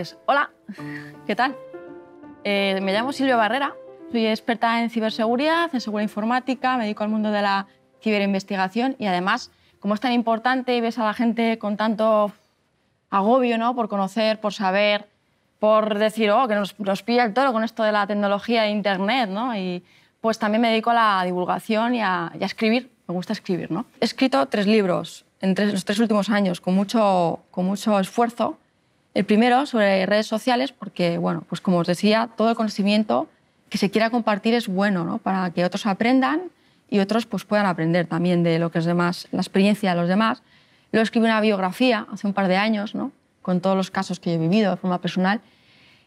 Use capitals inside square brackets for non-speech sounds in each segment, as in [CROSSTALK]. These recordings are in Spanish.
Pues, hola, ¿qué tal? Eh, me llamo Silvia Barrera, soy experta en ciberseguridad, en seguridad informática, me dedico al mundo de la ciberinvestigación y además, como es tan importante y ves a la gente con tanto agobio ¿no? por conocer, por saber, por decir, oh, que nos, pilla el toro con esto de la tecnología de Internet, Y pues también me dedico a la divulgación y a, escribir, me gusta escribir, ¿no? He escrito tres libros en los tres últimos años con mucho, con mucho esfuerzo el primero, sobre redes sociales, porque, bueno, pues como os decía, todo el conocimiento que se quiera compartir es bueno, ¿no? Para que otros aprendan y otros pues, puedan aprender también de lo que es demás, la experiencia de los demás. Lo escribí una biografía hace un par de años, ¿no? Con todos los casos que he vivido de forma personal.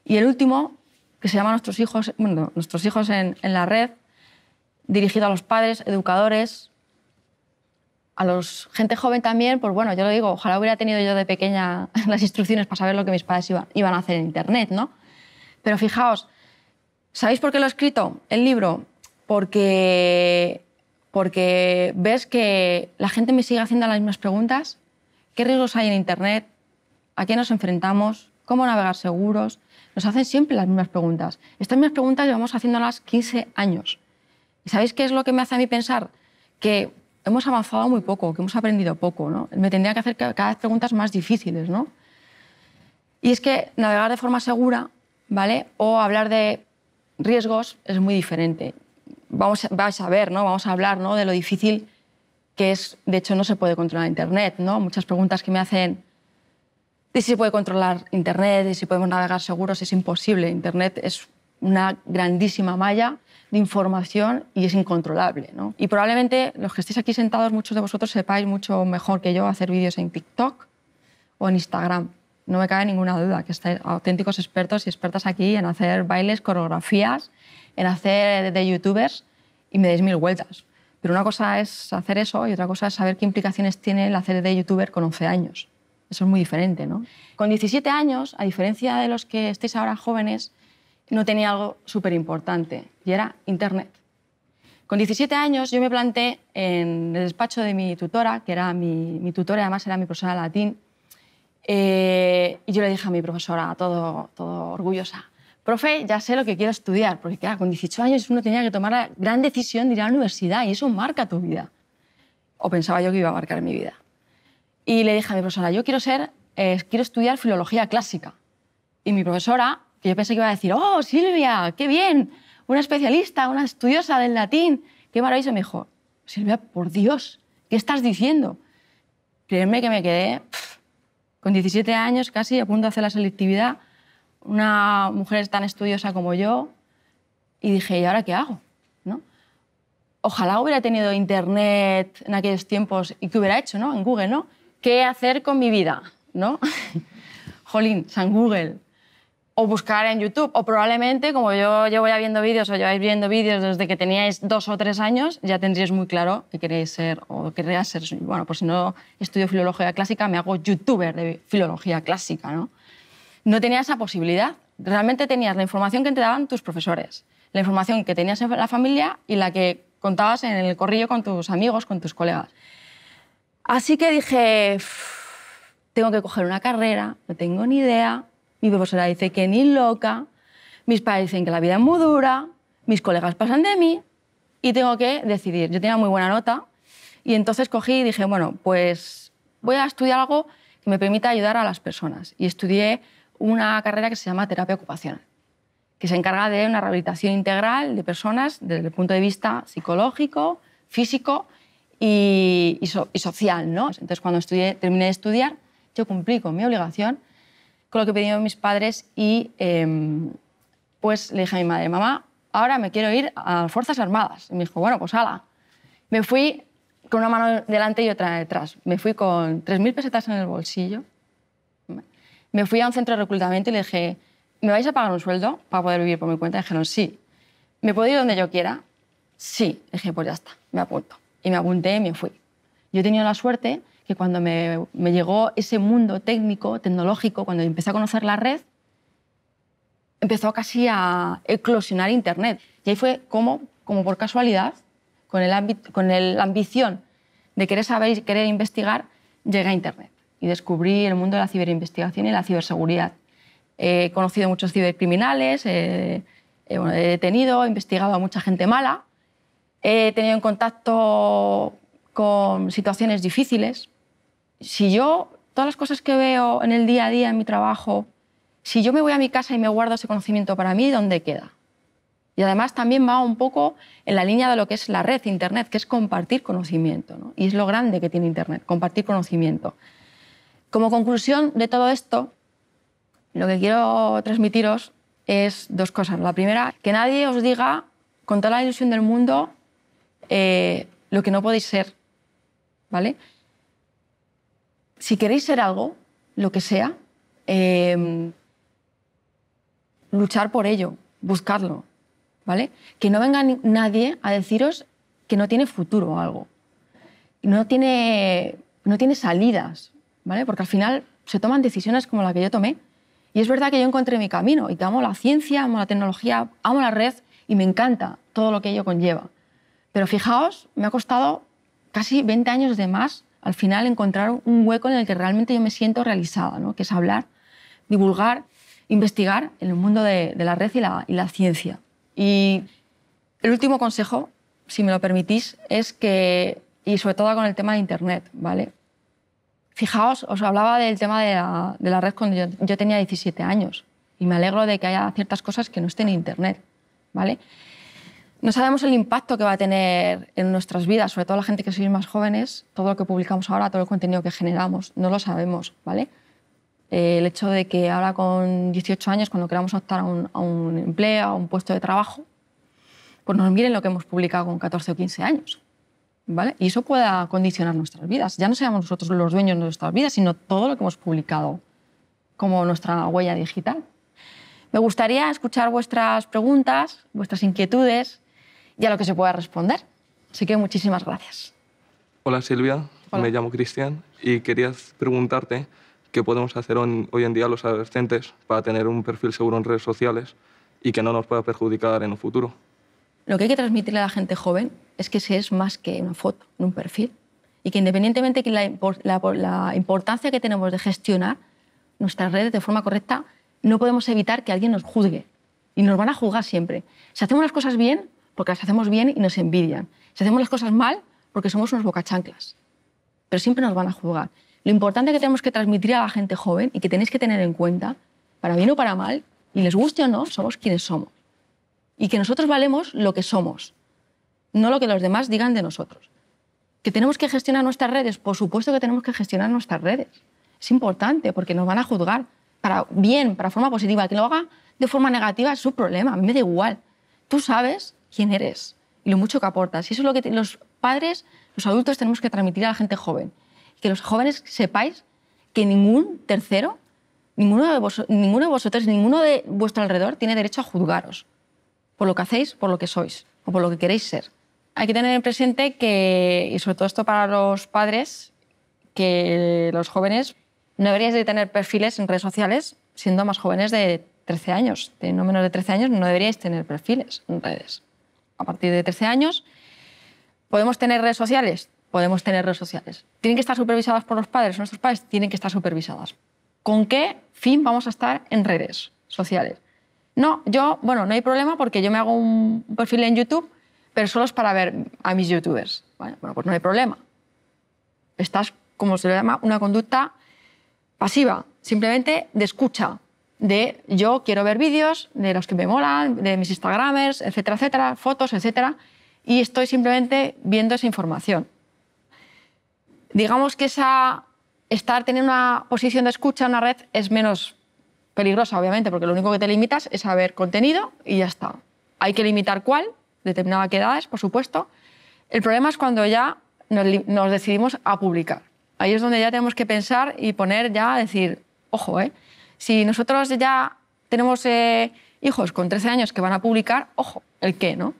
Y el último, que se llama Nuestros hijos, bueno, Nuestros hijos en la red, dirigido a los padres, educadores, a los gente joven también, pues bueno, yo lo digo, ojalá hubiera tenido yo de pequeña [LAUGHS] las instrucciones para saber lo que mis padres iban a hacer en Internet, ¿no? Pero fijaos, ¿sabéis por qué lo he escrito, el libro? Porque, porque ves que la gente me sigue haciendo las mismas preguntas. ¿Qué riesgos hay en Internet? ¿A qué nos enfrentamos? ¿Cómo navegar seguros? Nos hacen siempre las mismas preguntas. Estas mismas preguntas llevamos haciéndolas 15 años. ¿Y sabéis qué es lo que me hace a mí pensar? Que hemos avanzado muy poco, que hemos aprendido poco. ¿no? Me tendría que hacer cada vez preguntas más difíciles. ¿no? Y es que navegar de forma segura ¿vale? o hablar de riesgos es muy diferente. Vamos, a ver, ¿no? vamos a hablar ¿no? de lo difícil que es, de hecho, no se puede controlar Internet. ¿no? Muchas preguntas que me hacen de si se puede controlar Internet, de si podemos navegar seguros, es imposible. Internet es una grandísima malla de información y es incontrolable. ¿no? Y probablemente los que estéis aquí sentados, muchos de vosotros sepáis mucho mejor que yo hacer vídeos en TikTok o en Instagram. No me cabe ninguna duda que estáis auténticos expertos y expertas aquí en hacer bailes, coreografías, en hacer de youtubers y me dais mil vueltas. Pero una cosa es hacer eso y otra cosa es saber qué implicaciones tiene el hacer de youtuber con 11 años. Eso es muy diferente, ¿no? Con 17 años, a diferencia de los que estéis ahora jóvenes, no tenía algo súper importante y era Internet. Con 17 años yo me planté en el despacho de mi tutora, que era mi, mi tutora y además era mi profesora de latín, eh, y yo le dije a mi profesora, todo, todo orgullosa, profe, ya sé lo que quiero estudiar, porque con 18 años uno tenía que tomar la gran decisión de ir a la universidad y eso marca tu vida. O pensaba yo que iba a marcar mi vida. Y le dije a mi profesora, yo quiero, ser, eh, quiero estudiar filología clásica. Y mi profesora que yo pensé que iba a decir, oh, Silvia, qué bien, una especialista, una estudiosa del latín, qué maravilloso. Me dijo, Silvia, por Dios, ¿qué estás diciendo? Créeme que me quedé con 17 años casi a punto de hacer la selectividad, una mujer tan estudiosa como yo, y dije, ¿y ahora qué hago? ¿No? Ojalá hubiera tenido internet en aquellos tiempos y que hubiera hecho, ¿no? En Google, ¿no? ¿Qué hacer con mi vida? ¿No? [LAUGHS] Jolín, San Google o buscar en YouTube. O probablemente, como yo llevo ya viendo vídeos o lleváis viendo vídeos desde que teníais dos o tres años, ya tendríais muy claro que queréis ser o querrías ser. Bueno, por pues si no estudio filología clásica, me hago youtuber de filología clásica, ¿no? No tenía esa posibilidad. Realmente tenías la información que te daban tus profesores, la información que tenías en la familia y la que contabas en el corrillo con tus amigos, con tus colegas. Así que dije, tengo que coger una carrera, no tengo ni idea, mi profesora dice que ni loca, mis padres dicen que la vida es muy dura, mis colegas pasan de mí y tengo que decidir. Yo tenía muy buena nota y entonces cogí y dije, bueno, pues voy a estudiar algo que me permita ayudar a las personas. Y estudié una carrera que se llama terapia ocupacional, que se encarga de una rehabilitación integral de personas desde el punto de vista psicológico, físico y, social. ¿no? Entonces, cuando terminé de estudiar, yo cumplí con mi obligación con lo que pedían mis padres y em, pues le dije a mi madre, mamá, ahora me quiero ir a las Fuerzas Armadas. Y me dijo, bueno, pues ala. Me fui con una mano delante y otra detrás. Me fui con 3.000 pesetas en el bolsillo. Me fui a un centro de reclutamiento y le dije, ¿me vais a pagar un sueldo para poder vivir por mi cuenta? Y dijeron, sí. ¿Me puedo ir donde yo quiera? Sí. Le dije, pues ya está, me apunto. Y me apunté y me fui. Yo he tenido la suerte que cuando me, llegó ese mundo técnico, tecnológico, cuando empecé a conocer la red, empezó casi a eclosionar Internet. Y ahí fue como, como por casualidad, con, el con el, la ambición de querer saber y querer investigar, llegué a Internet y descubrí el mundo de la ciberinvestigación y la ciberseguridad. He conocido muchos cibercriminales, he detenido, he investigado a mucha gente mala, he tenido en contacto con situaciones difíciles, si yo, todas las cosas que veo en el día a día, en mi trabajo, si yo me voy a mi casa y me guardo ese conocimiento para mí, ¿dónde queda? Y además también va un poco en la línea de lo que es la red, Internet, que es compartir conocimiento. ¿no? Y es lo grande que tiene Internet, compartir conocimiento. Como conclusión de todo esto, lo que quiero transmitiros es dos cosas. La primera, que nadie os diga con toda la ilusión del mundo eh, lo que no podéis ser. ¿Vale? si queréis ser algo, lo que sea, em, luchar por ello, buscarlo, ¿vale? Que no venga nadie a deciros que no tiene futuro o algo, no tiene, no tiene salidas, ¿vale? Porque al final se toman decisiones como la que yo tomé. Y es verdad que yo encontré mi camino y que amo la ciencia, amo la tecnología, amo la red y me encanta todo lo que ello conlleva. Pero fijaos, me ha costado casi 20 años de más al final encontrar un hueco en el que realmente yo me siento realizada, ¿no? que es hablar, divulgar, investigar en el mundo de, la red y la, ciencia. Y el último consejo, si me lo permitís, es que, y sobre todo con el tema de Internet, ¿vale? Fijaos, os hablaba del tema de la, red cuando yo, yo tenía 17 años y me alegro de que haya ciertas cosas que no estén en Internet, ¿vale? No sabemos el impacto que va a tener en nuestras vidas, sobre todo la gente que sois más jóvenes, todo lo que publicamos ahora, todo el contenido que generamos, no lo sabemos, ¿vale? Eh, el hecho de que ahora con 18 años, cuando queramos optar a un, empleo, a un puesto de trabajo, pues nos miren lo que hemos publicado con 14 o 15 años. ¿Vale? Y eso pueda condicionar nuestras vidas. Ya no seamos nosotros los dueños de nuestras vidas, sino todo lo que hemos publicado como nuestra huella digital. Me gustaría escuchar vuestras preguntas, vuestras inquietudes, y a lo que se pueda responder. Así que muchísimas gracias. Hola Silvia, me llamo Cristian y quería preguntarte qué podemos hacer hoy en día los adolescentes para tener un perfil seguro en redes sociales y que no nos pueda perjudicar en un futuro. Lo que hay que transmitirle a la gente joven es que se es más que una foto, un perfil. Y que independientemente de la, la importancia que tenemos de gestionar nuestras redes de forma correcta, no podemos evitar que alguien nos juzgue. Y nos van a juzgar siempre. Si hacemos las cosas bien, porque las hacemos bien y nos envidian. Si hacemos las cosas mal, porque somos unos bocachanclas. Pero siempre nos van a juzgar. Lo importante que tenemos que transmitir a la gente joven y que tenéis que tener en cuenta, para bien o para mal, y les guste o no, somos quienes somos. Y que nosotros valemos lo que somos, no lo que los demás digan de nosotros. Que tenemos que gestionar nuestras redes, por supuesto que tenemos que gestionar nuestras redes. Es importante porque nos van a juzgar para bien, para forma positiva. Que lo haga de forma negativa es su problema, a mí me da igual. Tú sabes quién eres y lo mucho que aportas. Y eso es lo que los padres, los adultos, tenemos que transmitir a la gente joven. Que los jóvenes sepáis que ningún tercero, ninguno de, ninguno de vosotros, ninguno de vuestro alrededor tiene derecho a juzgaros por lo que hacéis, por lo que sois o por lo que queréis ser. Hay que tener en presente que, y sobre todo esto para los padres, que los jóvenes no deberíais de tener perfiles en redes sociales siendo más jóvenes de 13 años. De no menos de 13 años no deberíais tener perfiles en redes a partir de 13 años. ¿Podemos tener redes sociales? Podemos tener redes sociales. ¿Tienen que estar supervisadas por los padres? Nuestros padres tienen que estar supervisadas. ¿Con qué fin vamos a estar en redes sociales? No, yo, bueno, no hay problema porque yo me hago un perfil en YouTube, pero solo es para ver a mis youtubers. Bueno, pues no hay problema. Estás, como se le llama, una conducta pasiva, simplemente de escucha de yo quiero ver vídeos de los que me molan, de mis Instagramers, etcétera, etcétera, fotos, etcétera, y estoy simplemente viendo esa información. Digamos que esa, estar teniendo una posición de escucha en una red es menos peligrosa, obviamente, porque lo único que te limitas es a ver contenido y ya está. Hay que limitar cuál, determinada determinada edades, por supuesto. El problema es cuando ya nos, nos decidimos a publicar. Ahí es donde ya tenemos que pensar y poner ya, decir, ojo, ¿eh? Si nosotros ya tenemos eh, hijos con 13 años que van a publicar, ojo, el qué, ¿no?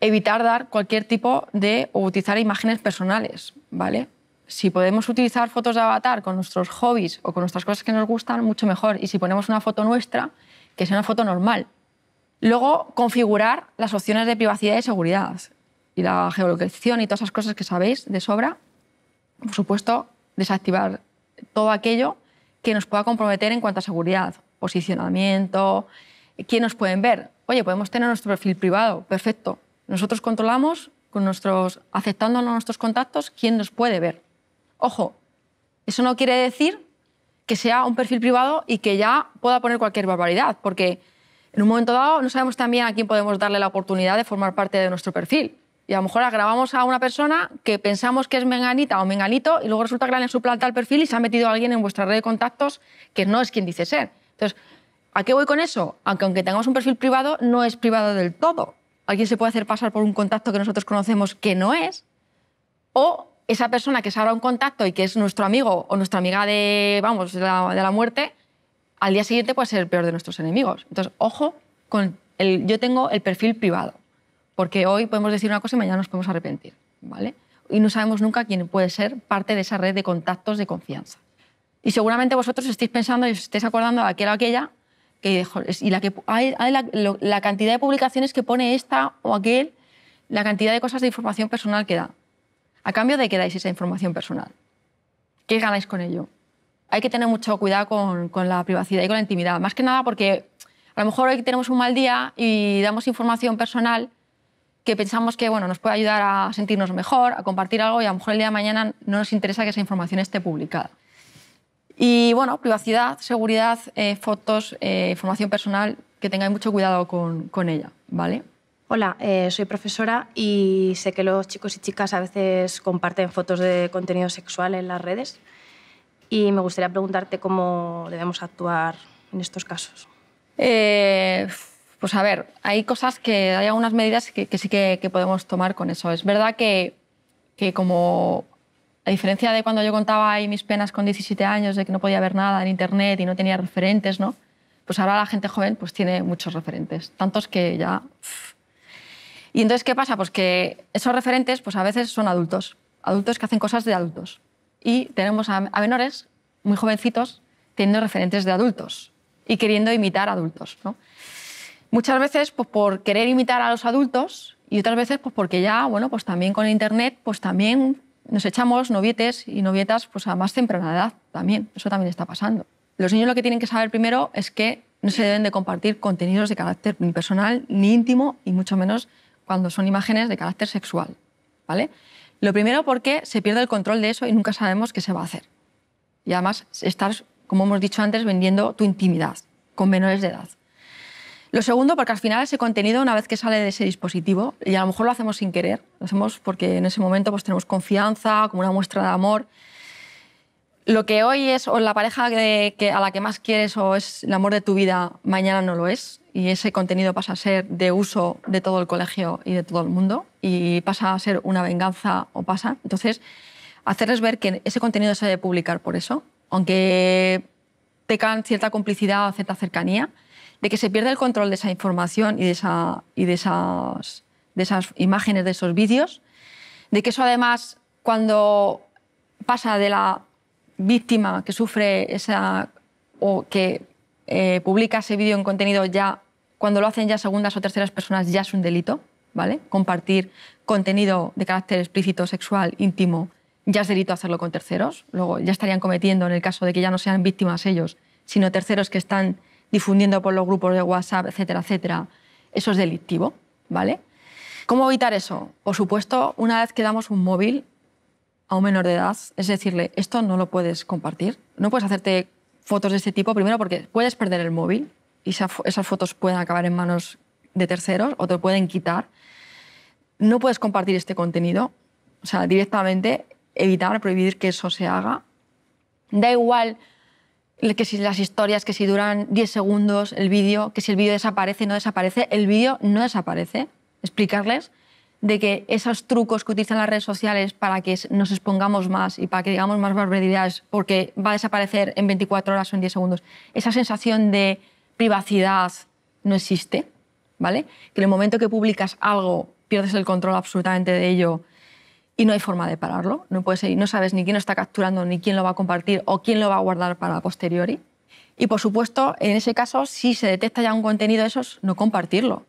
Evitar dar cualquier tipo de o utilizar imágenes personales, ¿vale? Si podemos utilizar fotos de avatar con nuestros hobbies o con nuestras cosas que nos gustan, mucho mejor. Y si ponemos una foto nuestra, que sea una foto normal. Luego, configurar las opciones de privacidad y seguridad. Y la geolocalización y todas esas cosas que sabéis de sobra. Por supuesto, desactivar todo aquello que nos pueda comprometer en cuanto a seguridad, posicionamiento, quién nos pueden ver. Oye, podemos tener nuestro perfil privado, perfecto. Nosotros controlamos, con nuestros, aceptando nuestros contactos, quién nos puede ver. Ojo, eso no quiere decir que sea un perfil privado y que ya pueda poner cualquier barbaridad, porque en un momento dado no sabemos también a quién podemos darle la oportunidad de formar parte de nuestro perfil. Y a lo mejor agravamos a una persona que pensamos que es menganita o menganito y luego resulta que le han suplantado el perfil y se ha metido alguien en vuestra red de contactos que no es quien dice ser. Entonces, ¿a qué voy con eso? Aunque tengamos un perfil privado, no es privado del todo. Alguien se puede hacer pasar por un contacto que nosotros conocemos que no es. O esa persona que se abra un contacto y que es nuestro amigo o nuestra amiga de, vamos, la, de la muerte, al día siguiente puede ser el peor de nuestros enemigos. Entonces, ojo con el, yo tengo el perfil privado porque hoy podemos decir una cosa y mañana nos podemos arrepentir, ¿vale? Y no sabemos nunca quién puede ser parte de esa red de contactos de confianza. Y seguramente vosotros estéis pensando y os estéis acordando de aquel o aquella que, y la, que, hay, la, cantidad de publicaciones que pone esta o aquel, la cantidad de cosas de información personal que da. ¿A cambio de qué dais esa información personal? ¿Qué ganáis con ello? Hay que tener mucho cuidado con, con la privacidad y con la intimidad. Más que nada porque a lo mejor hoy tenemos un mal día y damos información personal que pensamos que bueno, nos puede ayudar a sentirnos mejor, a compartir algo y a lo mejor el día de mañana no nos interesa que esa información esté publicada. Y bueno, privacidad, seguridad, eh, fotos, eh, información personal, que tengáis mucho cuidado con, ella, ¿vale? Hola, eh, soy profesora y sé que los chicos y chicas a veces comparten fotos de contenido sexual en las redes y me gustaría preguntarte cómo debemos actuar en estos casos. Eh, pues a ver, hay cosas que, hay algunas medidas que, sí que, podemos tomar con eso. Es verdad que, como a diferencia de cuando yo contaba ahí mis penas con 17 años de que no podía ver nada en internet y no tenía referentes, ¿no? Pues ahora la gente joven pues tiene muchos referentes, tantos que ya... Y entonces, ¿qué pasa? Pues que esos referentes pues a veces son adultos, adultos que hacen cosas de adultos. Y tenemos a, menores, muy jovencitos, teniendo referentes de adultos y queriendo imitar adultos, ¿no? Muchas veces pues, por querer imitar a los adultos y otras veces pues, porque ya, bueno, pues también con Internet, pues también nos echamos novietes y novietas pues, a más temprana edad también. Eso también está pasando. Los niños lo que tienen que saber primero es que no se deben de compartir contenidos de carácter ni personal ni íntimo y mucho menos cuando son imágenes de carácter sexual, ¿vale? Lo primero porque se pierde el control de eso y nunca sabemos qué se va a hacer. Y además estar, como hemos dicho antes, vendiendo tu intimidad con menores de edad. Lo segundo, porque al final ese contenido, una vez que sale de ese dispositivo, y a lo mejor lo hacemos sin querer, lo hacemos porque en ese momento pues, tenemos confianza, como una muestra de amor. Lo que hoy es la pareja a la que más quieres o es el amor de tu vida, mañana no lo es. Y ese contenido pasa a ser de uso de todo el colegio y de todo el mundo. Y pasa a ser una venganza o pasa. Entonces, hacerles ver que ese contenido se debe publicar por eso, aunque tengan cierta complicidad o cierta cercanía, de que se pierde el control de esa información y de, esa, y de, esas, de esas imágenes, de esos vídeos, de que eso además cuando pasa de la víctima que sufre esa o que eh, publica ese vídeo en contenido ya, cuando lo hacen ya segundas o terceras personas ya es un delito, ¿vale? Compartir contenido de carácter explícito, sexual, íntimo, ya es delito hacerlo con terceros. Luego ya estarían cometiendo, en el caso de que ya no sean víctimas ellos, sino terceros que están difundiendo por los grupos de WhatsApp, etcétera, etcétera, eso es delictivo, ¿vale? ¿Cómo evitar eso? Por supuesto, una vez que damos un móvil a un menor de edad, es decirle, esto no lo puedes compartir, no puedes hacerte fotos de este tipo, primero porque puedes perder el móvil y esas fotos pueden acabar en manos de terceros o te pueden quitar. No puedes compartir este contenido, o sea, directamente evitar, prohibir que eso se haga. Da igual que si las historias, que si duran 10 segundos el vídeo, que si el vídeo desaparece, no desaparece, el vídeo no desaparece. Explicarles de que esos trucos que utilizan las redes sociales para que nos expongamos más y para que digamos más barbaridades, porque va a desaparecer en 24 horas o en 10 segundos, esa sensación de privacidad no existe, ¿vale? Que en el momento que publicas algo pierdes el control absolutamente de ello y no hay forma de pararlo. No, puedes, no sabes ni quién lo está capturando, ni quién lo va a compartir o quién lo va a guardar para posteriori. Y por supuesto, en ese caso, si se detecta ya un contenido de esos, no compartirlo.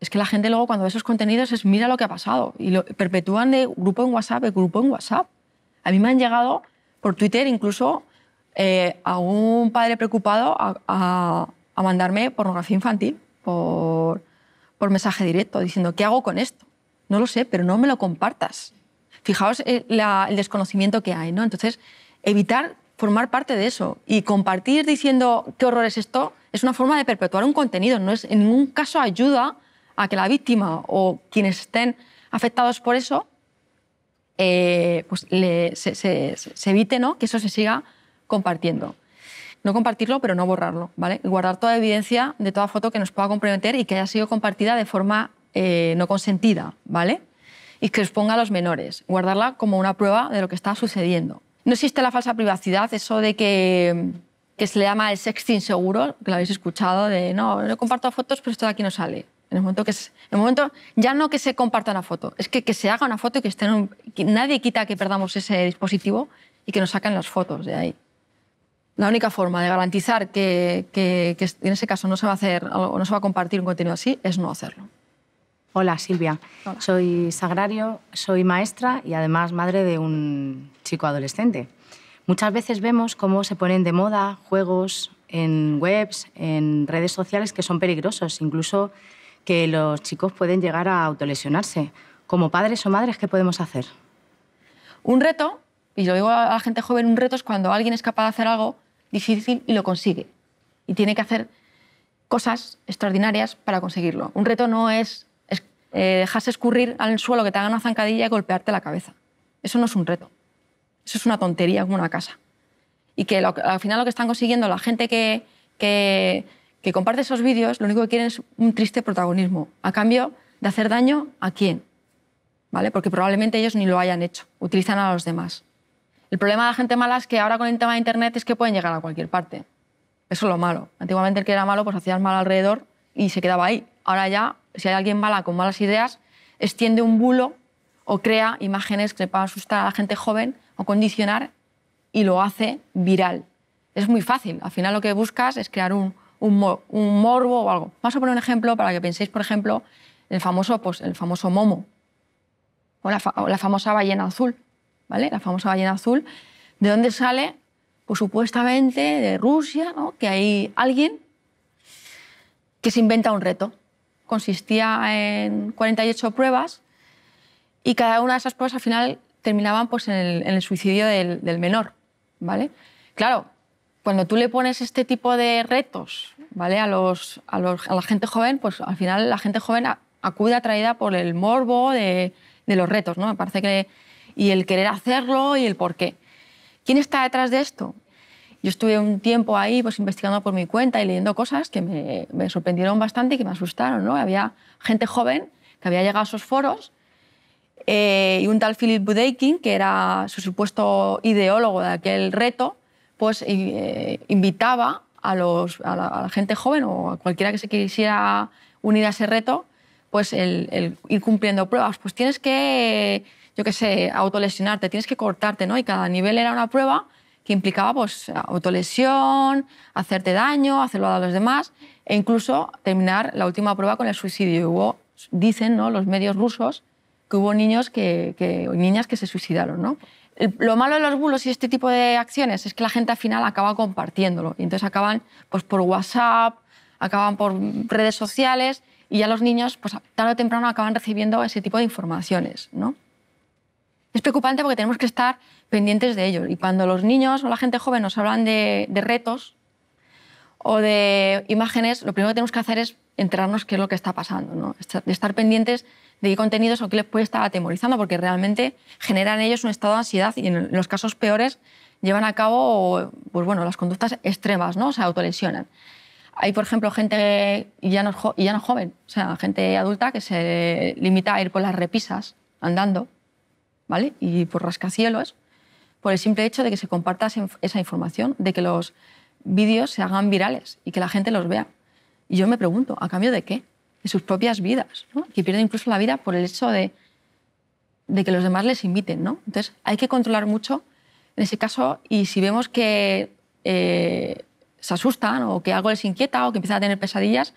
Es que la gente luego cuando ve esos contenidos es mira lo que ha pasado y lo perpetúan de grupo en WhatsApp, de grupo en WhatsApp. A mí me han llegado por Twitter incluso eh, a un padre preocupado a, a, mandarme pornografía infantil por, por mensaje directo diciendo, ¿qué hago con esto? No lo sé, pero no me lo compartas. Fijaos eh, el, desconocimiento que hay, ¿no? Entonces, evitar formar parte de eso y compartir diciendo qué horror es esto es una forma de perpetuar un contenido, no es en ningún caso ayuda a que la víctima o quienes estén afectados por eso eh, pues se, evite ¿no? que eso se siga compartiendo. No compartirlo, pero no borrarlo, ¿vale? guardar toda evidencia de toda foto que nos pueda comprometer y que haya sido compartida de forma eh, no consentida, ¿vale? Y que os ponga a los menores, guardarla como una prueba de lo que está sucediendo. No existe la falsa privacidad, eso de que, que se le llama el sexting seguro, que lo habéis escuchado, de no, no comparto fotos, pero esto de aquí no sale. En el momento que en el momento ya no que se comparta una foto, es que, se haga una foto y que esté nadie quita que perdamos ese dispositivo y que nos saquen las fotos de ahí. La única forma de garantizar que, que en ese caso no se va a hacer o no se va a compartir un contenido así es no hacerlo. Hola, Silvia. Soy Sagrario, soy maestra y además madre de un chico adolescente. Muchas veces vemos cómo se ponen de moda juegos en webs, en redes sociales que son peligrosos, incluso que los chicos pueden llegar a autolesionarse. Como padres o madres, ¿qué podemos hacer? Un reto, y lo digo a la gente joven, un reto es cuando alguien es capaz de hacer algo difícil y lo consigue. Y tiene que hacer cosas extraordinarias para conseguirlo. Un reto no es eh, dejarse escurrir al suelo, que te hagan una zancadilla y golpearte la cabeza. Eso no es un reto. Eso es una tontería como una casa. Y que al final lo que están consiguiendo la gente que, que, que comparte esos vídeos, lo único que quieren es un triste protagonismo, a cambio de hacer daño a quién. ¿Vale? Porque probablemente ellos ni lo hayan hecho, utilizan a los demás. El problema de la gente mala es que ahora con el tema de Internet es que pueden llegar a cualquier parte. Eso es lo malo. Antiguamente el que era malo, pues hacías mal alrededor y se quedaba ahí. Ahora ya si hay alguien mala con malas ideas, extiende un bulo o crea imágenes que le puedan asustar a la gente joven o condicionar y lo hace viral. Es muy fácil. Al final lo que buscas es crear un, morbo o algo. Vamos a poner un ejemplo para que penséis, por ejemplo, el famoso, pues, el famoso momo o la, famosa ballena azul. ¿vale? La famosa ballena azul. ¿De dónde sale? Pues supuestamente de Rusia, ¿no? que hay alguien que se inventa un reto consistía en 48 pruebas y cada una de esas pruebas al final terminaban pues, en, el, suicidio del, menor. ¿vale? Claro, cuando tú le pones este tipo de retos ¿vale? a, los, a, la gente joven, pues al final la gente joven acude atraída por el morbo de, de los retos, ¿no? Me parece que y el querer hacerlo y el por qué. ¿Quién está detrás de esto? Yo estuve un tiempo ahí pues, investigando por mi cuenta y leyendo cosas que me, sorprendieron bastante y que me asustaron. ¿no? Había gente joven que había llegado a esos foros eh, y un tal Philip Budeikin, que era su supuesto ideólogo de aquel reto, pues eh, invitaba a, los, a la, gente joven o a cualquiera que se quisiera unir a ese reto, pues el, el ir cumpliendo pruebas. Pues tienes que, yo qué sé, autolesionarte, tienes que cortarte, ¿no? Y cada nivel era una prueba que implicaba pues, autolesión, hacerte daño, hacerlo a los demás e incluso terminar la última prueba con el suicidio. Hubo, dicen ¿no? los medios rusos que hubo niños que, niñas que se suicidaron. ¿no? Lo malo de los bulos y este tipo de acciones es que la gente al final acaba compartiéndolo. Y entonces acaban pues, por WhatsApp, acaban por redes sociales y ya los niños pues, tarde o temprano acaban recibiendo ese tipo de informaciones. ¿no? es preocupante porque tenemos que estar pendientes de ello. Y cuando los niños o la gente joven nos hablan de, retos o de imágenes, lo primero que tenemos que hacer es enterarnos qué es lo que está pasando, de estar pendientes de qué contenidos o qué les puede estar atemorizando, porque realmente generan ellos un estado de ansiedad y en los casos peores llevan a cabo pues bueno, las conductas extremas, ¿no? se autolesionan. Hay, por ejemplo, gente ya no, ya no joven, o sea, gente adulta que se limita a ir por las repisas andando y por rascacielos, por el simple hecho de que se comparta esa información, de que los vídeos se hagan virales y que la gente los vea. Y yo me pregunto, ¿a cambio de qué? De sus propias vidas, ¿no? que pierden incluso la vida por el hecho de, que los demás les inviten. Entonces, hay que controlar mucho en ese caso y si vemos que eh, se asustan o que algo les inquieta o que empiezan a tener pesadillas,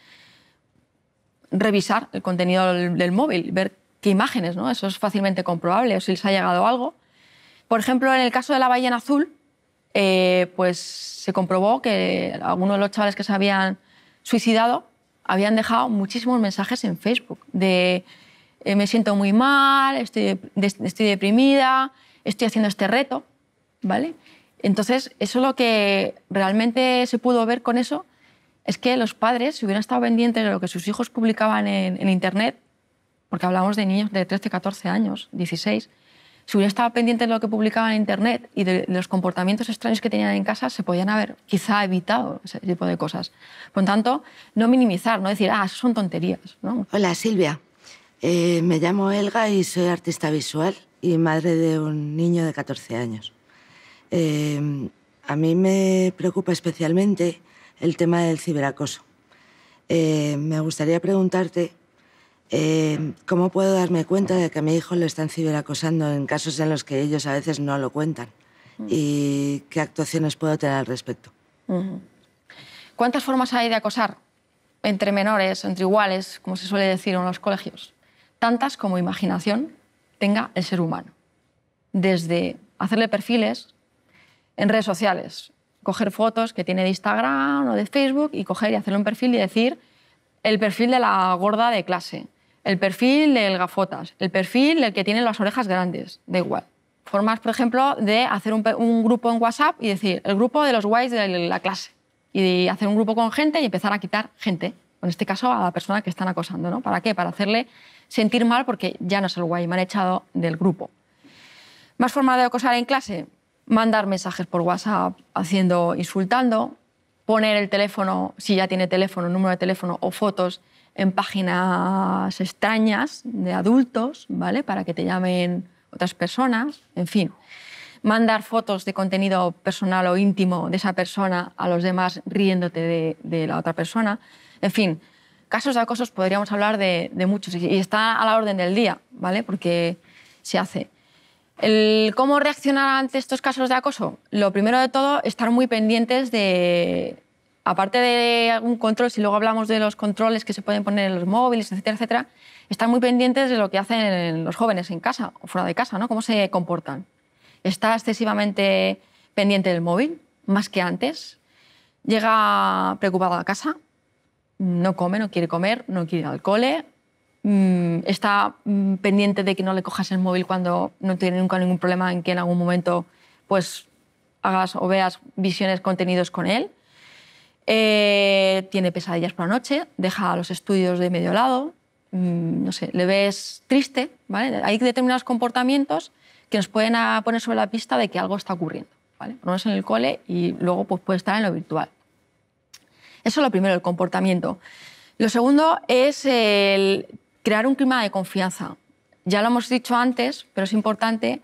revisar el contenido del, del móvil, ver imágenes, ¿no? Eso es fácilmente comprobable, o si les ha llegado algo. Por ejemplo, en el caso de la ballena azul, eh, pues se comprobó que algunos de los chavales que se habían suicidado habían dejado muchísimos mensajes en Facebook de eh, me siento muy mal, estoy, estoy deprimida, estoy haciendo este reto, ¿vale? Entonces, eso lo que realmente se pudo ver con eso es que los padres, si hubieran estado pendientes de lo que sus hijos publicaban en Internet, porque hablamos de niños de 13, 14 años, 16. Si hubiera estado pendiente de lo que publicaban en Internet y de los comportamientos extraños que tenían en casa, se podían haber quizá evitado ese tipo de cosas. Por lo tanto, no minimizar, no decir, ah, son tonterías. Hola, Silvia. Eh, me llamo Elga y soy artista visual y madre de un niño de 14 años. Eh, a mí me preocupa especialmente el tema del ciberacoso. Eh, me gustaría preguntarte eh, ¿Cómo puedo darme cuenta de que a mi hijo lo están ciberacosando en casos en los que ellos a veces no lo cuentan? Mm. ¿Y qué actuaciones puedo tener al respecto? ¿Cuántas formas hay de acosar? Entre menores, entre iguales, como se suele decir en los colegios. Tantas como imaginación tenga el ser humano. Desde hacerle perfiles en redes sociales, coger fotos que tiene de Instagram o de Facebook y coger y hacerle un perfil y decir el perfil de la gorda de clase, el perfil del gafotas, el perfil del que tiene las orejas grandes, da igual. Formas, por ejemplo, de hacer un, grupo en WhatsApp y decir, el grupo de los guays de la clase. Y de hacer un grupo con gente y empezar a quitar gente, en este caso a la persona que están acosando. ¿no? ¿Para qué? Para hacerle sentir mal porque ya no es el guay, me han echado del grupo. Más formas de acosar en clase, mandar mensajes por WhatsApp haciendo, insultando, poner el teléfono, si ya tiene teléfono, número de teléfono o fotos en páginas extrañas de adultos, ¿vale? Para que te llamen otras personas, en fin. Mandar fotos de contenido personal o íntimo de esa persona a los demás riéndote de, la otra persona. En fin, casos de acosos podríamos hablar de, de, muchos y está a la orden del día, ¿vale? Porque se hace. El, ¿Cómo reaccionar ante estos casos de acoso? Lo primero de todo, estar muy pendientes de, aparte de algún control, si luego hablamos de los controles que se pueden poner en los móviles, etcétera, etcétera, están muy pendientes de lo que hacen los jóvenes en casa o fuera de casa, ¿no? Cómo se comportan. Está excesivamente pendiente del móvil, más que antes. Llega preocupado a casa, no come, no quiere comer, no quiere ir al cole, mm, está mm, pendiente de que no le cojas el móvil cuando no tiene nunca ningún problema en que en algún momento pues hagas o veas visiones, contenidos con él. Eh, tiene pesadillas por la noche, deja los estudios de medio lado, mm, no sé, le ves triste, ¿vale? Hay determinados comportamientos que nos pueden poner sobre la pista de que algo está ocurriendo, ¿vale? Por lo menos en el cole y luego pues, puede estar en lo virtual. Eso es lo primero, el comportamiento. Lo segundo es crear un clima de confianza. Ya lo hemos dicho antes, pero es importante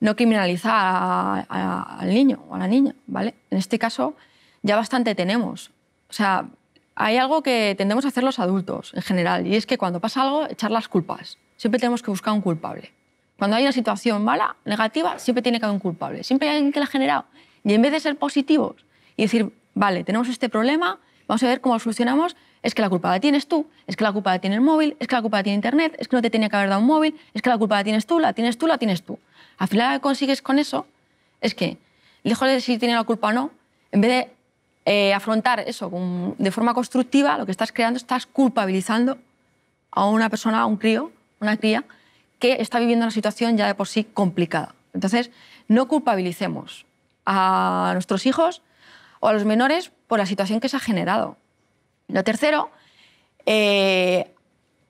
no criminalizar al niño o a la niña, ¿vale? En este caso, ya bastante tenemos. O sea, hay algo que tendemos a hacer los adultos en general, y es que cuando pasa algo, echar las culpas. Siempre tenemos que buscar un culpable. Cuando hay una situación mala, negativa, siempre tiene que haber un culpable. Siempre hay alguien que la ha generado. Y en vez de ser positivos y decir, vale, tenemos este problema, vamos a ver cómo lo solucionamos, es que la culpa la tienes tú, es que la culpa la tiene el móvil, es que la culpa la tiene Internet, es que no te tenía que haber dado un móvil, es que la culpa la tienes tú, la tienes tú, la tienes tú. Al final lo que consigues con eso es que, lejos de si tiene la culpa o no, en vez de eh, afrontar eso de forma constructiva, lo que estás creando, estás culpabilizando a una persona, a un crío, una cría, que está viviendo una situación ya de por sí complicada. Entonces, no culpabilicemos a nuestros hijos o a los menores por la situación que se ha generado. Lo tercero, eh,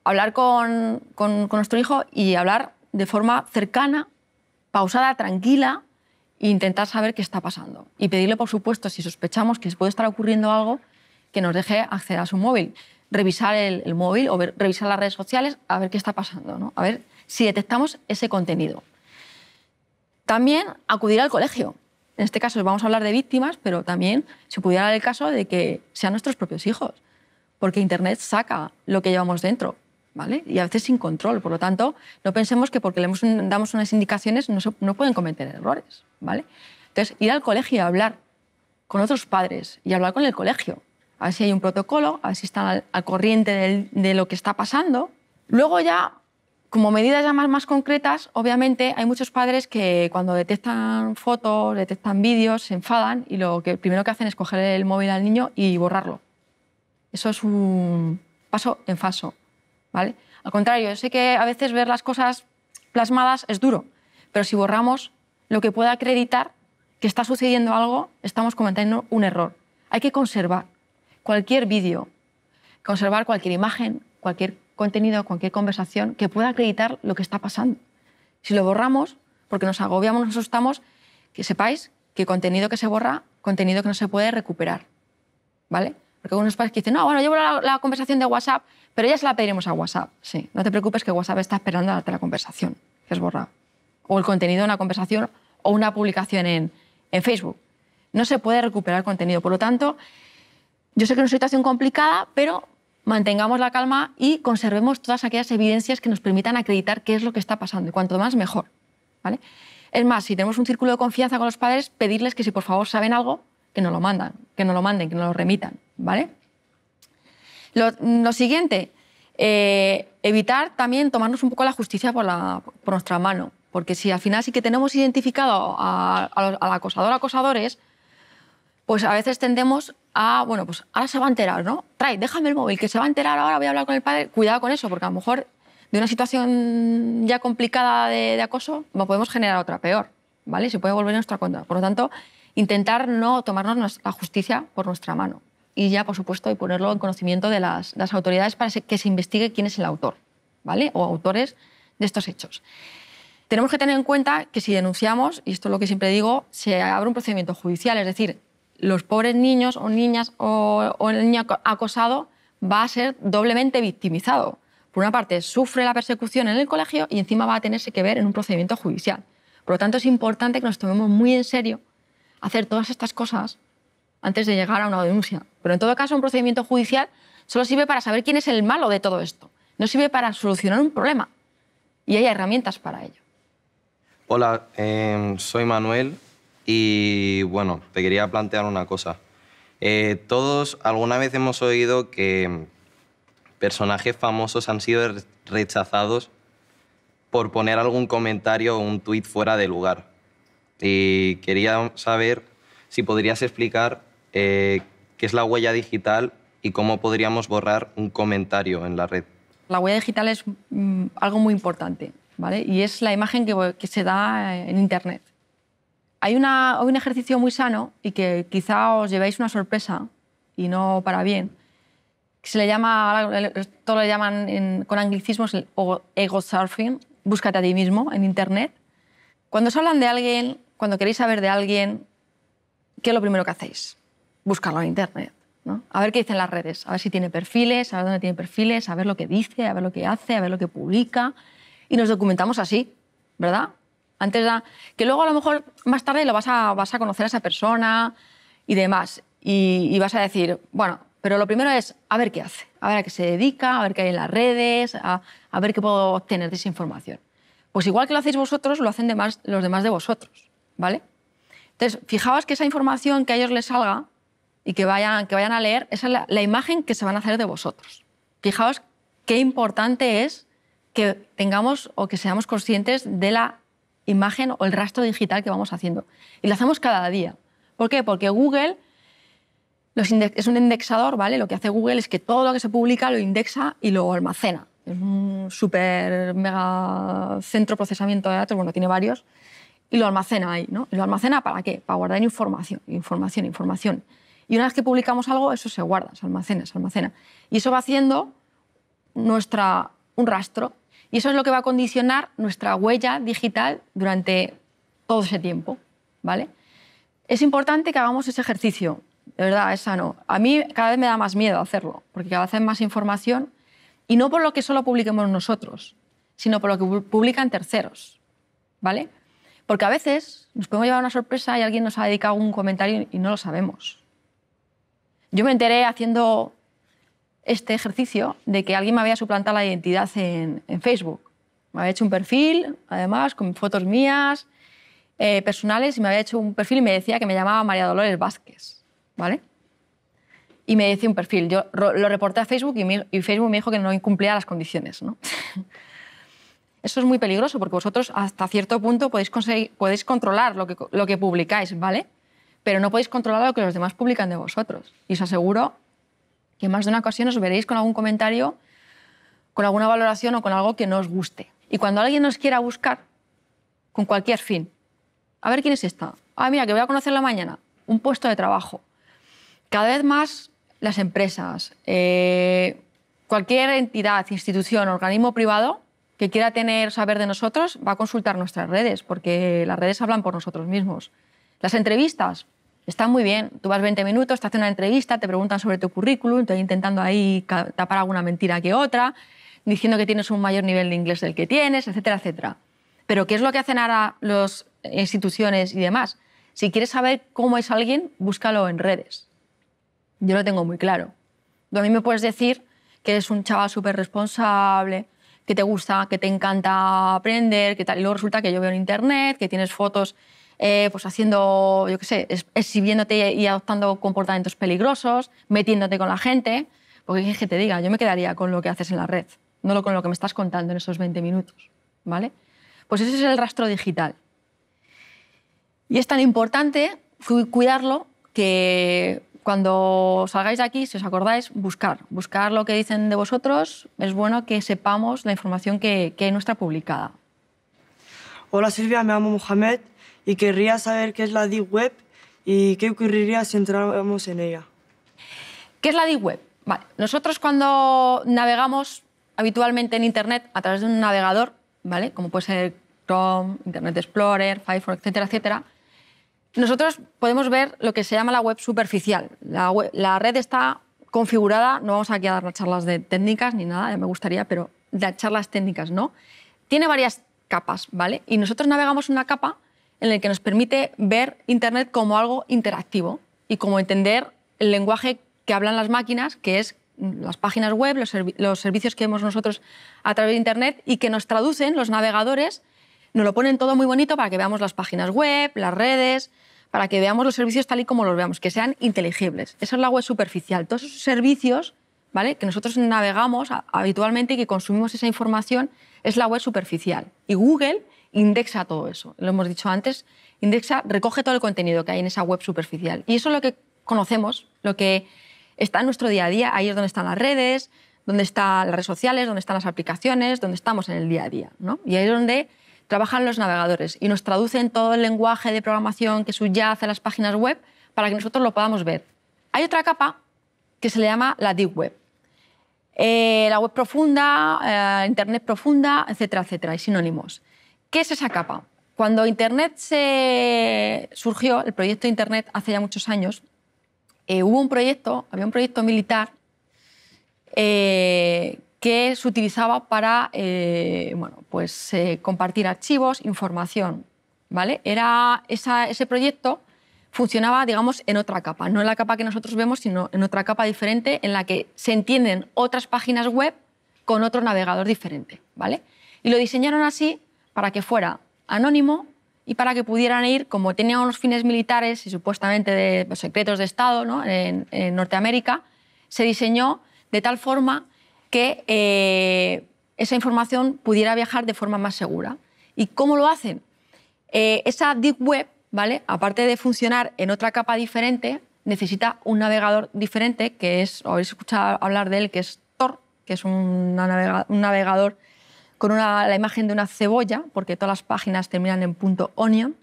hablar con nuestro hijo y hablar de forma cercana, pausada, tranquila, e intentar saber qué está pasando. Y pedirle, por supuesto, si sospechamos que puede estar ocurriendo algo, que nos deje acceder a su móvil. Revisar el, móvil o revisar las redes sociales a ver qué está pasando, ¿no? a ver si detectamos ese contenido. También acudir al colegio. En este caso vamos a hablar de víctimas, pero también se pudiera dar el caso de que sean nuestros propios hijos, porque Internet saca lo que llevamos dentro. Y a veces sin control. Por lo tanto, no pensemos que porque le damos unas indicaciones no, pueden cometer errores, ¿vale? Entonces, ir al colegio y hablar con otros padres y hablar con el colegio, a ver si hay un protocolo, a ver si están al, corriente de lo que está pasando. Luego ya, como medidas ya más, más concretas, obviamente hay muchos padres que cuando detectan fotos, detectan vídeos, se enfadan y lo que primero que hacen es coger el móvil al niño y borrarlo. Eso es un paso en falso. Al contrario, yo sé que a veces ver las cosas plasmadas es duro, pero si borramos lo que pueda acreditar que está sucediendo algo, estamos cometiendo un error. Hay que conservar cualquier vídeo, conservar cualquier imagen, cualquier contenido, cualquier conversación que pueda acreditar lo que está pasando. Si lo borramos, porque nos agobiamos, nos asustamos, que sepáis que contenido que se borra, contenido que no se puede recuperar. ¿Vale? Porque algunos padres que dicen, no, bueno, llevo la, la, conversación de WhatsApp, pero ya se la pediremos a WhatsApp. Sí, no te preocupes que WhatsApp está esperando a darte la conversación, que es borrada. O el contenido de una conversación o una publicación en, Facebook. No se puede recuperar contenido. Por lo tanto, yo sé que es una situación complicada, pero mantengamos la calma y conservemos todas aquellas evidencias que nos permitan acreditar qué es lo que está pasando. Y cuanto más, mejor. ¿vale? Es más, si tenemos un círculo de confianza con los padres, pedirles que si por favor saben algo, que nos lo mandan, que nos lo manden, que nos lo remitan. ¿vale? Lo, siguiente, eh, evitar también tomarnos un poco la justicia por, nuestra mano, porque si al final sí que tenemos identificado al acosador o acosadores, pues a veces tendemos a, bueno, pues ahora se va a enterar, ¿no? Trae, déjame el móvil, que se va a enterar ahora, voy a hablar con el padre. Cuidado con eso, porque a lo mejor de una situación ya complicada de, acoso, acoso podemos generar otra peor, ¿vale? Se puede volver en nuestra contra. Por lo tanto, intentar no tomarnos la justicia por nuestra mano y ya, por supuesto, y ponerlo en conocimiento de las, autoridades para que se investigue quién es el autor ¿vale? o autores de estos hechos. Tenemos que tener en cuenta que si denunciamos, y esto es lo que siempre digo, se abre un procedimiento judicial, es decir, los pobres niños o niñas o el niño acosado va a ser doblemente victimizado. Por una parte, sufre la persecución en el colegio y encima va a tenerse que ver en un procedimiento judicial. Por lo tanto, es importante que nos tomemos muy en serio hacer todas estas cosas antes de llegar a una denuncia. Pero en todo caso, un procedimiento judicial solo sirve para saber quién es el malo de todo esto. No sirve para solucionar un problema. Y hay herramientas para ello. Hola, em, soy Manuel y bueno, te quería plantear una cosa. Eh, todos alguna vez hemos oído que personajes famosos han sido rechazados por poner algún comentario o un tuit fuera de lugar. Y quería saber si podrías explicar eh, qué es la huella digital y cómo podríamos borrar un comentario en la red. La huella digital es mm, algo muy importante, ¿vale? Y es la imagen que, se da eh, en Internet. Hay, un ejercicio muy sano y que quizá os llevéis una sorpresa y no para bien. se le llama, todo lo llaman con anglicismos el ego surfing, búscate a ti mismo en Internet. Cuando os hablan de alguien, cuando queréis saber de alguien, ¿qué es lo primero que hacéis? buscarlo en Internet. ¿no? A ver qué dicen las redes, a ver si tiene perfiles, a ver dónde tiene perfiles, a ver lo que dice, a ver lo que hace, a ver lo que publica. Y nos documentamos así, ¿verdad? Antes que luego a lo mejor más tarde lo vas a, vas a conocer a esa persona y demás. Y, vas a decir, bueno, pero lo primero es a ver qué hace, a ver a qué se dedica, a ver qué hay en las redes, a, a ver qué puedo obtener de esa información. Pues igual que lo hacéis vosotros, lo hacen los demás de vosotros, ¿vale? Entonces, fijaos que esa información que a ellos les salga y que vayan, que vayan a leer, esa es la, imagen que se van a hacer de vosotros. Fijaos qué importante es que tengamos o que seamos conscientes de la imagen o el rastro digital que vamos haciendo. Y lo hacemos cada día. ¿Por qué? Porque Google es un indexador, ¿vale? Lo que hace Google es que todo lo que se publica lo indexa y lo almacena. Es un super mega centro procesamiento de datos, bueno, tiene varios, y lo almacena ahí, ¿no? ¿Y ¿Lo almacena para qué? Para guardar información, información, información. Y una vez que publicamos algo, eso se guarda, se almacena, se almacena. Y eso va haciendo nuestra, un rastro. Y eso es lo que va a condicionar nuestra huella digital durante todo ese tiempo. ¿vale? Es importante que hagamos ese ejercicio. De verdad, es sano. A mí cada vez me da más miedo hacerlo, porque cada vez hay más información. Y no por lo que solo publiquemos nosotros, sino por lo que publican terceros. ¿Vale? Porque a veces nos podemos llevar una sorpresa y alguien nos ha dedicado un comentario y no lo sabemos. Yo me enteré haciendo este ejercicio de que alguien me había suplantado la identidad en, Facebook. Me había hecho un perfil, además, con fotos mías, eh, personales, y me había hecho un perfil y me decía que me llamaba María Dolores Vázquez, ¿vale? Y me decía un perfil. Yo lo reporté a Facebook y, Facebook me dijo que no incumplía las condiciones, [LAUGHS] Eso es muy peligroso porque vosotros hasta cierto punto podéis, controlar lo que, lo que publicáis, ¿vale? pero no podéis controlar lo que los demás publican de vosotros. Y os aseguro que más de una ocasión os veréis con algún comentario, con alguna valoración o con algo que no os guste. Y cuando alguien nos quiera buscar, con cualquier fin, a ver quién es esta, ah, mira, que voy a conocer la mañana, un puesto de trabajo. Cada vez más las empresas, eh, cualquier entidad, institución, organismo privado que quiera tener saber de nosotros, va a consultar nuestras redes, porque las redes hablan por nosotros mismos. Las entrevistas, Está muy bien, tú vas 20 minutos, te hacen una entrevista, te preguntan sobre tu currículum, te intentando ahí tapar alguna mentira que otra, diciendo que tienes un mayor nivel de inglés del que tienes, etcétera, etcétera. Pero ¿qué es lo que hacen ahora las instituciones y demás? Si quieres saber cómo es alguien, búscalo en redes. Yo lo tengo muy claro. Tú a mí me puedes decir que eres un chaval súper responsable, que te gusta, que te encanta aprender, que tal. Y luego resulta que yo veo en internet que tienes fotos eh, pues haciendo, yo qué sé, exhibiéndote y adoptando comportamientos peligrosos, metiéndote con la gente. Porque es que te diga, yo me quedaría con lo que haces en la red, no con lo que me estás contando en esos 20 minutos. ¿vale? Pues ese es el rastro digital. Y es tan importante cuidarlo que cuando salgáis de aquí, si os acordáis, buscar. Buscar lo que dicen de vosotros. Es bueno que sepamos la información que, que hay nuestra publicada. Hola Silvia, me llamo Mohamed y querría saber qué es la Deep Web y qué ocurriría si entráramos en ella. ¿Qué es la Deep Web? Vale. Nosotros cuando navegamos habitualmente en Internet a través de un navegador, ¿vale? como puede ser Chrome, Internet Explorer, Firefox, etcétera, etcétera, nosotros podemos ver lo que se llama la web superficial. La, la red está configurada, no vamos aquí a dar charlas de técnicas ni nada, ya me gustaría, pero de charlas técnicas no. Tiene varias capas, ¿vale? Y nosotros navegamos una capa en el que nos permite ver Internet como algo interactivo y como entender el lenguaje que hablan las máquinas, que es las páginas web, los, servicios que vemos nosotros a través de Internet y que nos traducen los navegadores, nos lo ponen todo muy bonito para que veamos las páginas web, las redes, para que veamos los servicios tal y como los veamos, que sean inteligibles. Esa es la web superficial. Todos esos servicios ¿vale? que nosotros navegamos habitualmente y que consumimos esa información es la web superficial. Y Google indexa todo eso. Lo hemos dicho antes, indexa, recoge todo el contenido que hay en esa web superficial. Y eso es lo que conocemos, lo que está en nuestro día a día, ahí es donde están las redes, donde están las redes sociales, donde están las aplicaciones, donde estamos en el día a día. ¿no? Y ahí es donde trabajan los navegadores y nos traducen todo el lenguaje de programación que subyace a las páginas web para que nosotros lo podamos ver. Hay otra capa que se le llama la Deep Web. Eh, la web profunda, eh, Internet profunda, etcétera, etcétera, hay sinónimos. ¿Qué es esa capa? Cuando Internet se surgió, el proyecto de Internet hace ya muchos años, eh, hubo un proyecto, había un proyecto militar eh, que se utilizaba para eh, bueno, pues, compartir archivos, información. ¿vale? Era ese proyecto funcionaba, digamos, en otra capa, no en la capa que nosotros vemos, sino en otra capa diferente en la que se entienden otras páginas web con otro navegador diferente, ¿vale? Y lo diseñaron así para que fuera anónimo y para que pudieran ir, como tenían unos fines militares y supuestamente de pues, secretos de Estado en, Norteamérica, se diseñó de tal forma que eh, esa información pudiera viajar de forma más segura. ¿Y cómo lo hacen? Eh, esa Deep Web, ¿vale? aparte de funcionar en otra capa diferente, necesita un navegador diferente, que es, habéis escuchado hablar de él, que es Tor, que es un navegador con la imagen de una cebolla, porque todas las páginas terminan en punto .onion.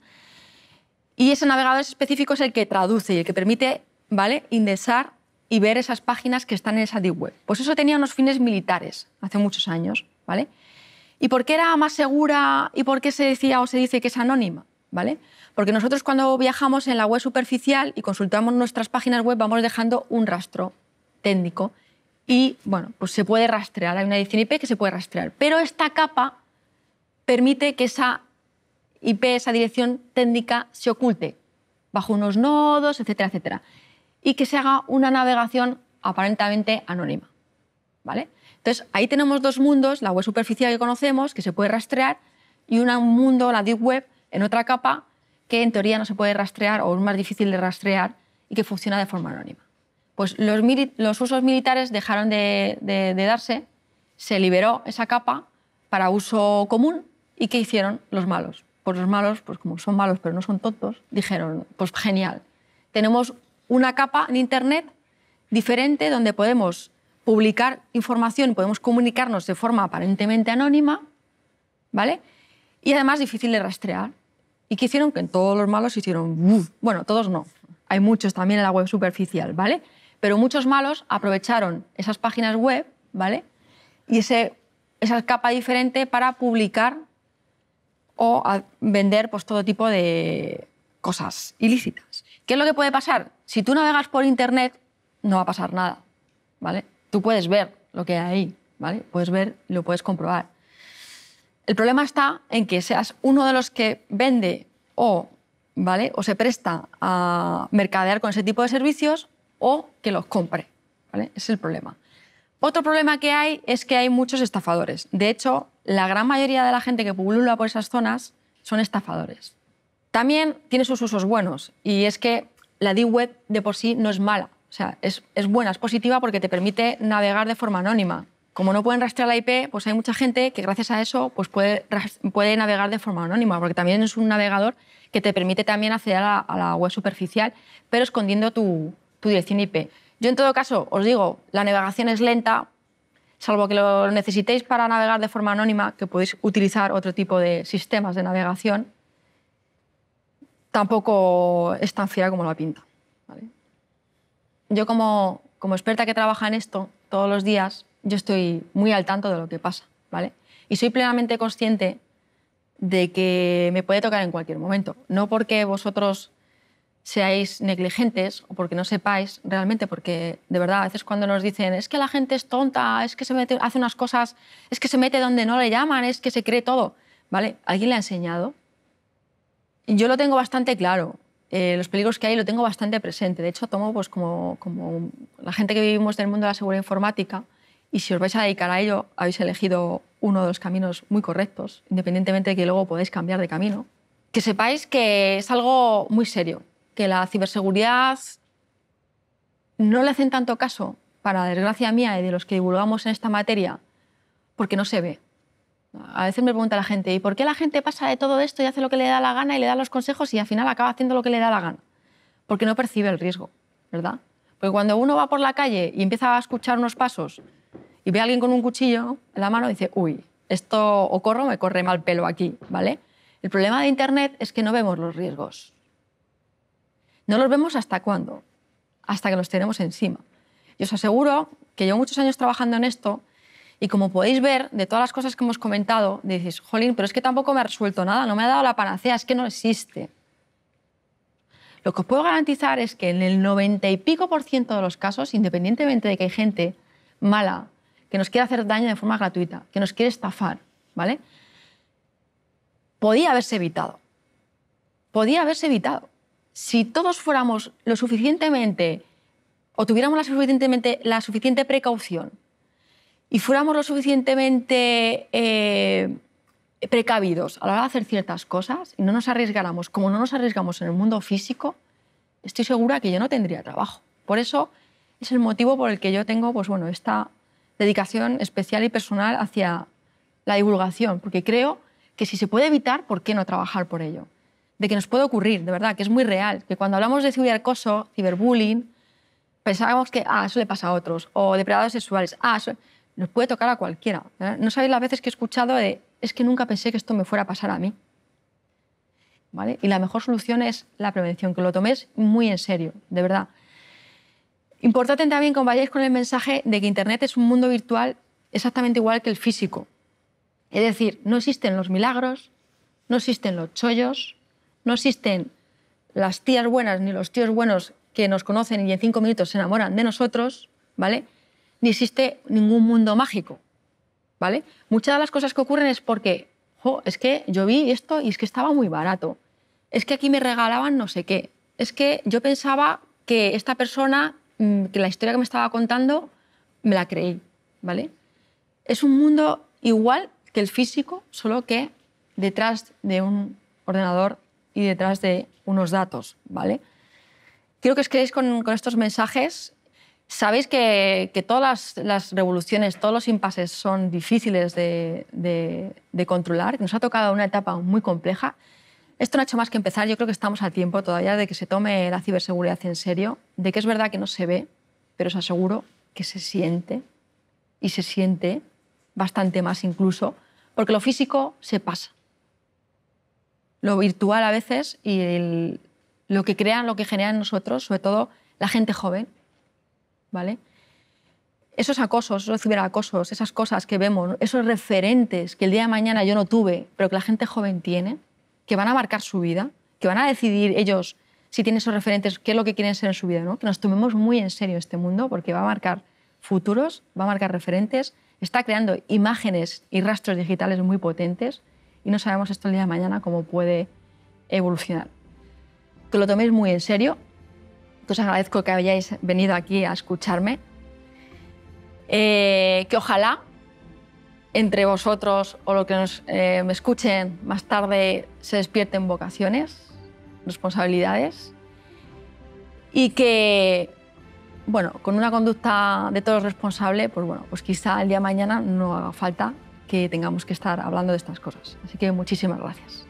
Y ese navegador específico es el que traduce y el que permite ¿vale? indexar y ver esas páginas que están en esa deep web. Pues eso tenía unos fines militares hace muchos años. ¿vale? ¿Y por qué era más segura y por qué se decía o se dice que es anónima? ¿Vale? Porque nosotros cuando viajamos en la web superficial y consultamos nuestras páginas web vamos dejando un rastro técnico y bueno, pues se puede rastrear, hay una dirección IP que se puede rastrear, pero esta capa permite que esa IP, esa dirección técnica se oculte bajo unos nodos, etcétera, etcétera, y que se haga una navegación aparentemente anónima, ¿vale? Entonces, ahí tenemos dos mundos, la web superficial que conocemos, que se puede rastrear, y un mundo, la deep web, en otra capa, que en teoría no se puede rastrear o es más difícil de rastrear y que funciona de forma anónima. Pues los, usos militares dejaron de, darse, se liberó esa capa para uso común y ¿qué hicieron los malos? Pues los malos, pues como son malos pero no son tontos, dijeron, pues genial, tenemos una capa en Internet diferente donde podemos publicar información, podemos comunicarnos de forma aparentemente anónima, ¿vale? Y además difícil de rastrear. ¿Y qué hicieron? Que todos los malos hicieron, bueno, todos no, hay muchos también en la web superficial, ¿vale? Pero muchos malos aprovecharon esas páginas web, ¿vale? Y ese, esa capa diferente para publicar o vender pues, todo tipo de cosas ilícitas. ¿Qué es lo que puede pasar? Si tú navegas por Internet, no va a pasar nada, ¿vale? Tú puedes ver lo que hay ahí, ¿vale? Puedes ver, lo puedes comprobar. El problema está en que seas uno de los que vende o, ¿vale? o se presta a mercadear con ese tipo de servicios o que los compre. ¿vale? Es el problema. Otro problema que hay es que hay muchos estafadores. De hecho, la gran mayoría de la gente que pulula por esas zonas son estafadores. También tiene sus usos buenos y es que la Deep Web de por sí no es mala. O sea, es, buena, es positiva porque te permite navegar de forma anónima. Como no pueden rastrear la IP, pues hay mucha gente que gracias a eso pues puede, navegar de forma anónima, porque también es un navegador que te permite también acceder a la web superficial, pero escondiendo tu, tu dirección IP. Yo en todo caso os digo, la navegación es lenta, salvo que lo necesitéis para navegar de forma anónima, que podéis utilizar otro tipo de sistemas de navegación, tampoco es tan fiera como la pinta. Yo como, como experta que trabaja en esto todos los días, yo estoy muy al tanto de lo que pasa, ¿vale? Y soy plenamente consciente de que me puede tocar en cualquier momento. No porque vosotros seáis negligentes o porque no sepáis realmente, porque de verdad a veces cuando nos dicen es que la gente es tonta, es que se mete, hace unas cosas, es que se mete donde no le llaman, es que se cree todo, ¿vale? ¿Alguien le ha enseñado? Yo lo tengo bastante claro, eh, los peligros que hay lo tengo bastante presente. De hecho, tomo pues, como, la gente que vivimos del mundo de la seguridad informática y si os vais a dedicar a ello, habéis elegido uno de los caminos muy correctos, independientemente de que luego podáis cambiar de camino. Que sepáis que es algo muy serio, que la ciberseguridad no le hacen tanto caso, para desgracia mía y de los que divulgamos en esta materia, porque no se ve. A veces me pregunta la gente, ¿y por qué la gente pasa de todo esto y hace lo que le da la gana y le da los consejos y al final acaba haciendo lo que le da la gana? Porque no percibe el riesgo, ¿verdad? Porque cuando uno va por la calle y empieza a escuchar unos pasos y ve a alguien con un cuchillo en la mano, dice, uy, esto o corro me corre mal pelo aquí, ¿vale? El problema de Internet es que no vemos los riesgos. No los vemos hasta cuándo, hasta que los tenemos encima. Y os aseguro que llevo muchos años trabajando en esto y como podéis ver, de todas las cosas que hemos comentado, decís, jolín, pero es que tampoco me ha resuelto nada, no me ha dado la panacea, es que no existe. Lo que os puedo garantizar es que en el 90 y pico por ciento de los casos, independientemente de que hay gente mala que nos quiere hacer daño de forma gratuita, que nos quiere estafar, ¿vale? Podía haberse evitado. Podía haberse evitado si todos fuéramos lo suficientemente o tuviéramos la, suficiente precaución y fuéramos lo suficientemente eh, precavidos a la hora de hacer ciertas cosas y no nos arriesgáramos como no nos arriesgamos en el mundo físico, estoy segura que yo no tendría trabajo. Por eso es el motivo por el que yo tengo pues, bueno, esta dedicación especial y personal hacia la divulgación, porque creo que si se puede evitar, ¿por qué no trabajar por ello? de que nos puede ocurrir, de verdad, que es muy real. Que cuando hablamos de ciberacoso, ciberbullying, pensábamos que, ah, eso le pasa a otros, o depredadores sexuales, ah, nos puede tocar a cualquiera. No sabéis las veces que he escuchado de, es que nunca pensé que esto me fuera a pasar a mí. ¿Vale? Y la mejor solución es la prevención, que lo toméis muy en serio, de verdad. Importante también que vayáis con el mensaje de que Internet es un mundo virtual exactamente igual que el físico. Es decir, no existen los milagros, no existen los chollos, no existen las tías buenas ni los tíos buenos que nos conocen y en cinco minutos se enamoran de nosotros, ¿vale? Ni existe ningún mundo mágico, ¿vale? Muchas de las cosas que ocurren es porque, es que yo vi esto y es que estaba muy barato. Es que aquí me regalaban no sé qué. Es que yo pensaba que esta persona, mm, que la historia que me estaba contando, me la creí, ¿vale? Es un mundo igual que el físico, solo que detrás de un ordenador y detrás de unos datos, ¿vale? Quiero que os quedéis con, estos mensajes. Sabéis que, todas las, revoluciones, todos los impases son difíciles de, de controlar. Nos ha tocado una etapa muy compleja. Esto no ha hecho más que empezar. Yo creo que estamos a tiempo todavía de que se tome la ciberseguridad en serio, de que es verdad que no se ve, pero os aseguro que se siente y se siente bastante más incluso, porque lo físico se pasa lo virtual a veces y lo que crean, lo que generan nosotros, sobre todo la gente joven. ¿Vale? Esos acosos, esos ciberacosos, esas cosas que vemos, esos referentes que el día de mañana yo no tuve, pero que la gente joven tiene, que van a marcar su vida, que van a decidir ellos si tienen esos referentes, qué es lo que quieren ser en su vida, ¿no? Que nos tomemos muy en serio este mundo porque va a marcar futuros, va a marcar referentes, está creando imágenes y rastros digitales muy potentes y no sabemos esto el día de mañana cómo puede evolucionar. Que lo toméis muy en serio, que os agradezco que hayáis venido aquí a escucharme, eh, que ojalá entre vosotros o los que eh, me escuchen más tarde se despierten vocaciones, responsabilidades y que, bueno, con una conducta de todos responsable, pues bueno, pues quizá el día de mañana no haga falta que tengamos que estar hablando de estas cosas. Así que muchísimas gracias.